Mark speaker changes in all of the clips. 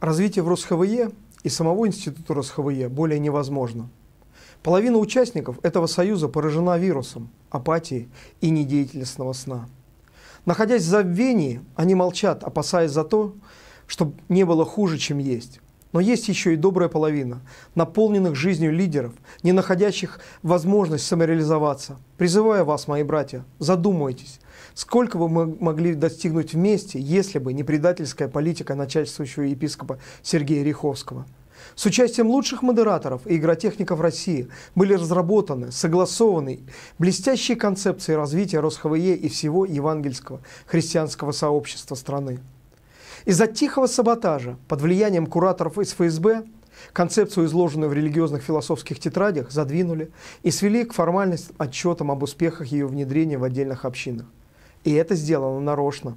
Speaker 1: Развитие в РосХВЕ и самого института РосХВЕ более невозможно. Половина участников этого союза поражена вирусом, апатией и недеятельностного сна. Находясь в забвении, они молчат, опасаясь за то, чтобы не было хуже, чем есть. Но есть еще и добрая половина, наполненных жизнью лидеров, не находящих возможность самореализоваться. Призываю вас, мои братья, задумайтесь, сколько вы могли достигнуть вместе, если бы не предательская политика начальствующего епископа Сергея Риховского. С участием лучших модераторов и игротехников России были разработаны, согласованы блестящие концепции развития РосХВЕ и всего евангельского христианского сообщества страны. Из-за тихого саботажа под влиянием кураторов из ФСБ концепцию, изложенную в религиозных философских тетрадях, задвинули и свели к формальным отчетам об успехах ее внедрения в отдельных общинах. И это сделано нарочно.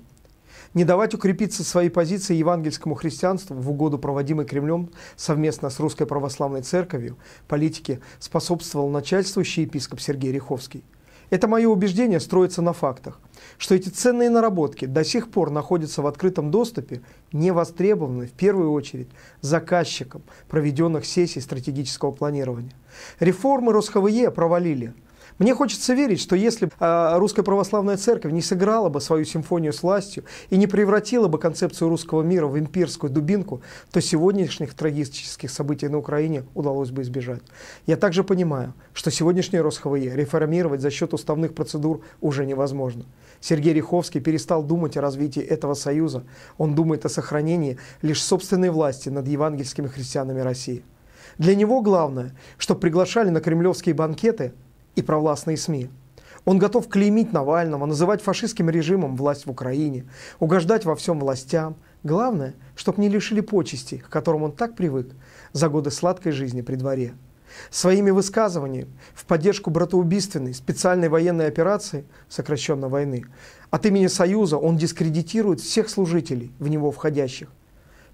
Speaker 1: Не давать укрепиться своей позиции евангельскому христианству в угоду проводимой Кремлем совместно с Русской Православной Церковью политике способствовал начальствующий епископ Сергей Риховский – это мое убеждение строится на фактах, что эти ценные наработки до сих пор находятся в открытом доступе, не востребованы в первую очередь заказчикам проведенных сессий стратегического планирования. Реформы РосХВЕ провалили – мне хочется верить, что если а, Русская Православная Церковь не сыграла бы свою симфонию с властью и не превратила бы концепцию русского мира в имперскую дубинку, то сегодняшних трагических событий на Украине удалось бы избежать. Я также понимаю, что сегодняшний РосХВЕ реформировать за счет уставных процедур уже невозможно. Сергей Риховский перестал думать о развитии этого союза. Он думает о сохранении лишь собственной власти над евангельскими христианами России. Для него главное, чтобы приглашали на кремлевские банкеты и провластные СМИ. Он готов клеймить Навального, называть фашистским режимом власть в Украине, угождать во всем властям. Главное, чтобы не лишили почести, к которым он так привык за годы сладкой жизни при дворе. Своими высказываниями в поддержку братоубийственной специальной военной операции, сокращенно войны, от имени Союза он дискредитирует всех служителей, в него входящих.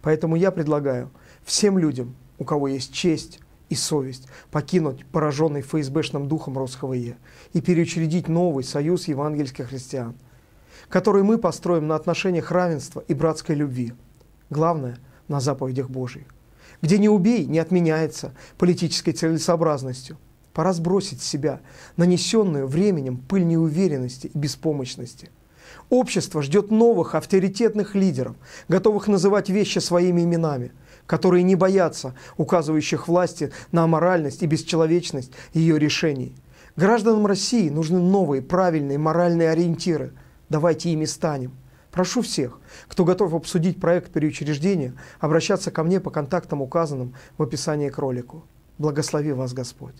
Speaker 1: Поэтому я предлагаю всем людям, у кого есть честь, и совесть покинуть пораженный ФСБшным духом РосХВЕ и переучредить новый союз евангельских христиан, который мы построим на отношениях равенства и братской любви. Главное – на заповедях Божьих, где «не убей» не отменяется политической целесообразностью. Пора сбросить с себя нанесенную временем пыль неуверенности и беспомощности – Общество ждет новых авторитетных лидеров, готовых называть вещи своими именами, которые не боятся указывающих власти на аморальность и бесчеловечность ее решений. Гражданам России нужны новые правильные моральные ориентиры. Давайте ими станем. Прошу всех, кто готов обсудить проект переучреждения, обращаться ко мне по контактам, указанным в описании к ролику. Благослови вас Господь.